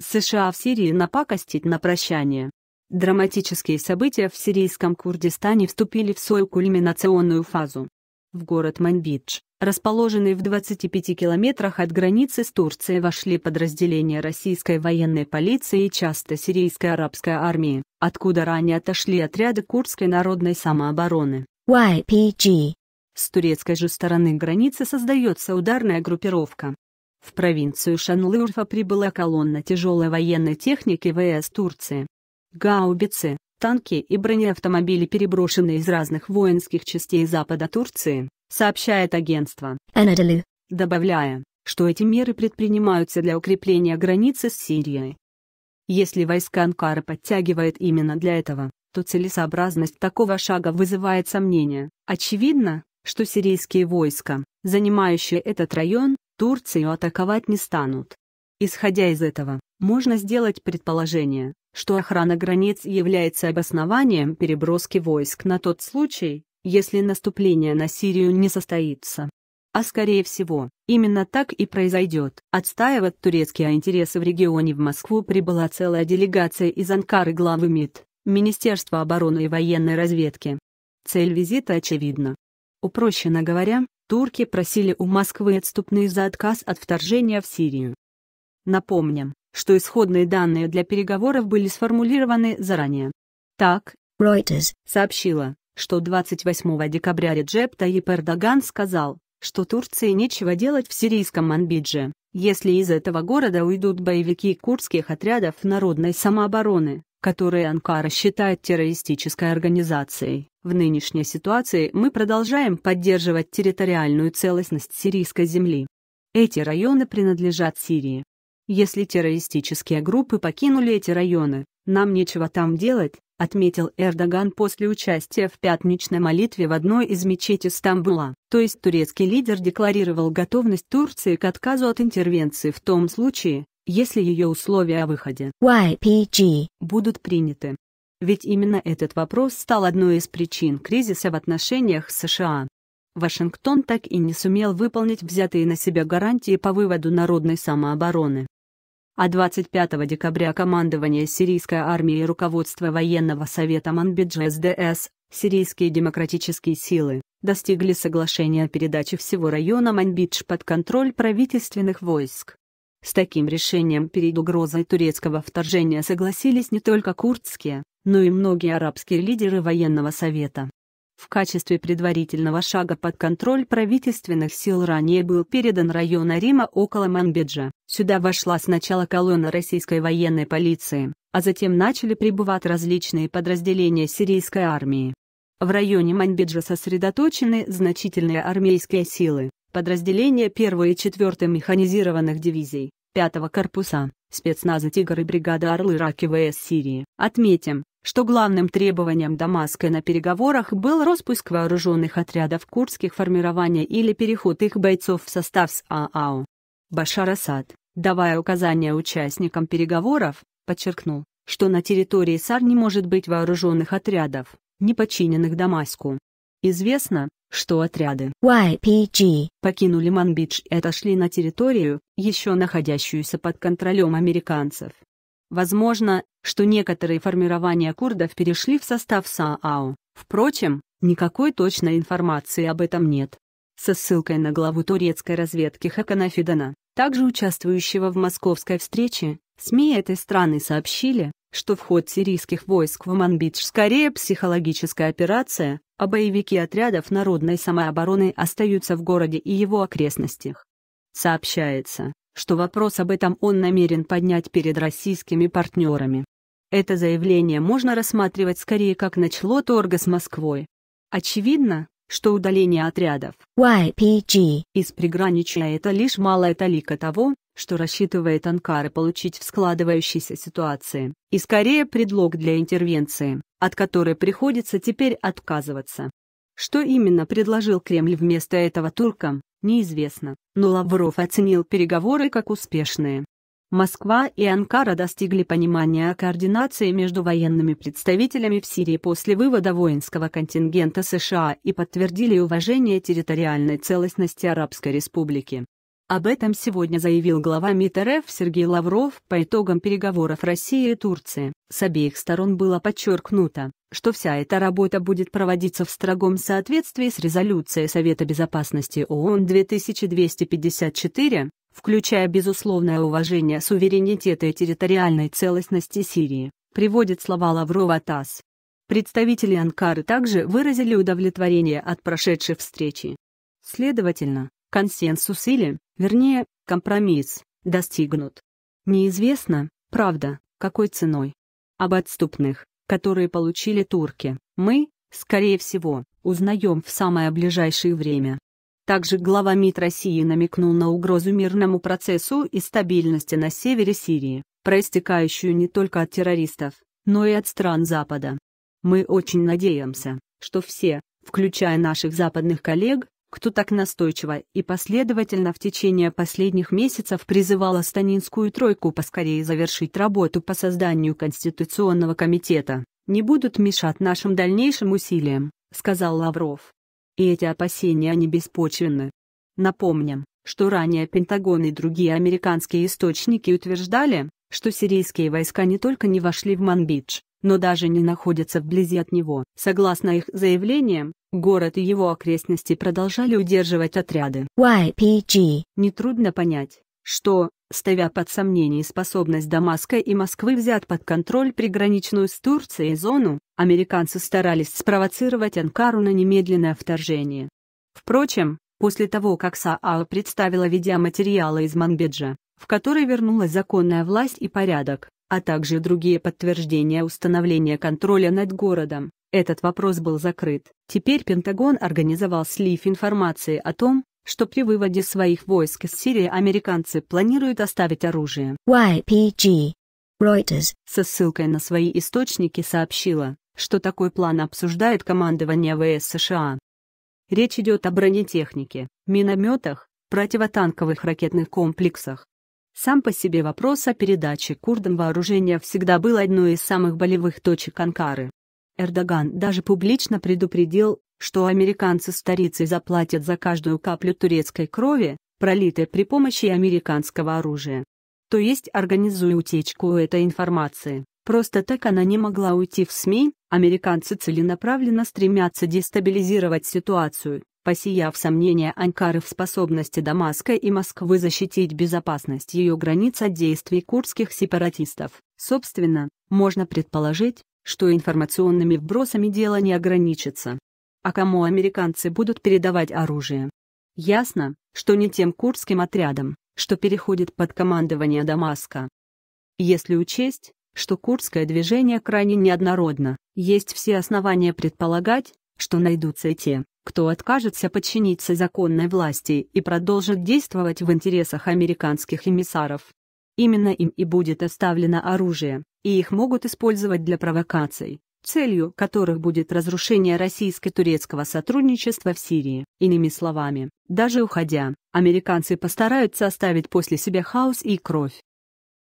США в Сирии напакостить на прощание. Драматические события в сирийском Курдистане вступили в свою кульминационную фазу. В город Манбидж, расположенный в 25 километрах от границы с Турцией, вошли подразделения российской военной полиции и часто сирийской арабской армии, откуда ранее отошли отряды курдской народной самообороны. YPG. С турецкой же стороны границы создается ударная группировка, в провинцию Шанлыурфа прибыла колонна тяжелой военной техники ВС Турции. Гаубицы, танки и бронеавтомобили переброшены из разных воинских частей запада Турции, сообщает агентство Anadolu, добавляя, что эти меры предпринимаются для укрепления границы с Сирией. Если войска Анкары подтягивает именно для этого, то целесообразность такого шага вызывает сомнения. Очевидно, что сирийские войска, занимающие этот район, Турцию атаковать не станут. Исходя из этого, можно сделать предположение, что охрана границ является обоснованием переброски войск на тот случай, если наступление на Сирию не состоится. А скорее всего, именно так и произойдет. Отстаивать турецкие интересы в регионе в Москву прибыла целая делегация из Анкары главы МИД, Министерства обороны и военной разведки. Цель визита очевидна. Упрощенно говоря, турки просили у Москвы отступные за отказ от вторжения в Сирию. Напомним, что исходные данные для переговоров были сформулированы заранее. Так, Reuters сообщила, что 28 декабря Реджеп Таип Эрдоган сказал, что Турции нечего делать в сирийском Манбидже, если из этого города уйдут боевики курдских отрядов народной самообороны, которые Анкара считает террористической организацией. В нынешней ситуации мы продолжаем поддерживать территориальную целостность сирийской земли. Эти районы принадлежат Сирии. Если террористические группы покинули эти районы, нам нечего там делать, отметил Эрдоган после участия в пятничной молитве в одной из мечетей Стамбула, то есть турецкий лидер декларировал готовность Турции к отказу от интервенции в том случае, если ее условия о выходе YPG будут приняты. Ведь именно этот вопрос стал одной из причин кризиса в отношениях с США. Вашингтон так и не сумел выполнить взятые на себя гарантии по выводу народной самообороны. А 25 декабря командование сирийской армии и руководство военного совета Манбиджа СДС, сирийские демократические силы, достигли соглашения о передаче всего района Манбидж под контроль правительственных войск. С таким решением перед угрозой турецкого вторжения согласились не только курдские, но ну и многие арабские лидеры военного совета. В качестве предварительного шага под контроль правительственных сил ранее был передан район Рима около Манбеджа. Сюда вошла сначала колонна российской военной полиции, а затем начали прибывать различные подразделения сирийской армии. В районе Манбиджа сосредоточены значительные армейские силы, подразделения 1 и 4 механизированных дивизий, 5 корпуса, спецназа «Тигр» и бригада «Орлы» РАК ВС Сирии. Отметим, что главным требованием Дамаска на переговорах был распуск вооруженных отрядов курдских формирований или переход их бойцов в состав СААУ. Башар Асад, давая указания участникам переговоров, подчеркнул, что на территории САР не может быть вооруженных отрядов, не подчиненных Дамаску. Известно, что отряды YPG покинули Манбидж и отошли на территорию, еще находящуюся под контролем американцев. Возможно, что некоторые формирования курдов перешли в состав СААУ. Впрочем, никакой точной информации об этом нет. Со ссылкой на главу турецкой разведки Хакана Фидана, также участвующего в московской встрече, СМИ этой страны сообщили, что вход сирийских войск в Манбидж скорее психологическая операция, а боевики отрядов народной самообороны остаются в городе и его окрестностях. Сообщается, что вопрос об этом он намерен поднять перед российскими партнерами. Это заявление можно рассматривать скорее как начало торга с Москвой. Очевидно, что удаление отрядов YPG из приграничья это лишь малая талика того, что рассчитывает Анкара получить в складывающейся ситуации, и скорее предлог для интервенции, от которой приходится теперь отказываться. Что именно предложил Кремль вместо этого туркам, неизвестно, но Лавров оценил переговоры как успешные. Москва и Анкара достигли понимания о координации между военными представителями в Сирии после вывода воинского контингента США и подтвердили уважение территориальной целостности Арабской Республики. Об этом сегодня заявил глава МИД РФ Сергей Лавров по итогам переговоров России и Турции. С обеих сторон было подчеркнуто, что вся эта работа будет проводиться в строгом соответствии с резолюцией Совета Безопасности ООН 2254, включая безусловное уважение суверенитета и территориальной целостности Сирии, приводит слова Лаврова ТАСС. Представители Анкары также выразили удовлетворение от прошедшей встречи. Следовательно, Консенсус или, вернее, компромисс достигнут. Неизвестно, правда, какой ценой. Об отступных, которые получили турки, мы, скорее всего, узнаем в самое ближайшее время. Также глава МИД России намекнул на угрозу мирному процессу и стабильности на севере Сирии, проистекающую не только от террористов, но и от стран Запада. Мы очень надеемся, что все, включая наших западных коллег, кто так настойчиво и последовательно в течение последних месяцев призывал Астанинскую тройку поскорее завершить работу по созданию Конституционного комитета, не будут мешать нашим дальнейшим усилиям, сказал Лавров. И эти опасения не беспочвенны. Напомним, что ранее Пентагон и другие американские источники утверждали, что сирийские войска не только не вошли в Манбидж, но даже не находятся вблизи от него. Согласно их заявлениям, город и его окрестности продолжали удерживать отряды. YPG. Нетрудно понять, что, ставя под сомнение способность Дамаска и Москвы взять под контроль приграничную с Турцией зону, американцы старались спровоцировать Анкару на немедленное вторжение. Впрочем, после того, как САА представила видеоматериалы из Манбеджа, в которой вернулась законная власть и порядок, а также другие подтверждения установления контроля над городом, этот вопрос был закрыт. Теперь Пентагон организовал слив информации о том, что при выводе своих войск из Сирии американцы планируют оставить оружие. YPG Reuters со ссылкой на свои источники сообщила, что такой план обсуждает командование ВС США. Речь идет о бронетехнике, минометах, противотанковых ракетных комплексах, сам по себе вопрос о передаче курдам вооружения всегда был одной из самых болевых точек Анкары. Эрдоган даже публично предупредил, что американцы старицы заплатят за каждую каплю турецкой крови, пролитой при помощи американского оружия. То есть организуя утечку этой информации, просто так она не могла уйти в СМИ, американцы целенаправленно стремятся дестабилизировать ситуацию, посияв сомнения Анкары в способности Дамаска и Москвы защитить безопасность ее границ от действий курдских сепаратистов. Собственно, можно предположить, что информационными вбросами дело не ограничится. А кому американцы будут передавать оружие? Ясно, что не тем курдским отрядам, что переходит под командование Дамаска. Если учесть, что курдское движение крайне неоднородно, есть все основания предполагать, что найдутся и те, кто откажется подчиниться законной власти и продолжит действовать в интересах американских эмиссаров. Именно им и будет оставлено оружие, и их могут использовать для провокаций, целью которых будет разрушение российско-турецкого сотрудничества в Сирии. Иными словами, даже уходя, американцы постараются оставить после себя хаос и кровь.